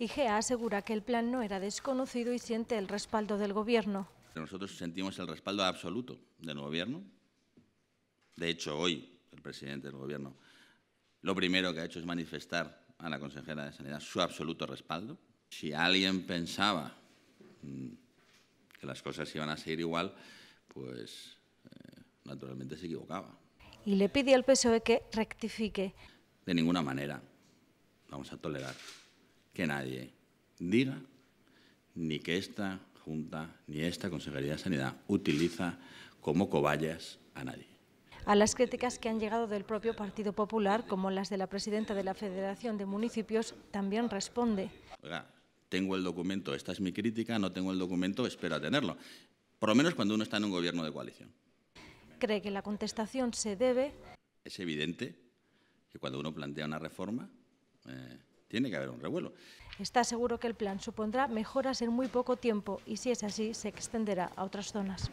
Igea asegura que el plan no era desconocido y siente el respaldo del Gobierno. Nosotros sentimos el respaldo absoluto del Gobierno. De hecho, hoy el presidente del Gobierno lo primero que ha hecho es manifestar a la consejera de Sanidad su absoluto respaldo. Si alguien pensaba mm, que las cosas iban a seguir igual, pues eh, naturalmente se equivocaba. Y le pide al PSOE que rectifique. De ninguna manera vamos a tolerar que nadie diga ni que esta Junta ni esta Consejería de Sanidad utiliza como cobayas a nadie. A las críticas que han llegado del propio Partido Popular, como las de la presidenta de la Federación de Municipios, también responde. tengo el documento, esta es mi crítica, no tengo el documento, espero tenerlo. Por lo menos cuando uno está en un gobierno de coalición. ¿Cree que la contestación se debe? Es evidente que cuando uno plantea una reforma, eh, tiene que haber un revuelo. Está seguro que el plan supondrá mejoras en muy poco tiempo y si es así se extenderá a otras zonas.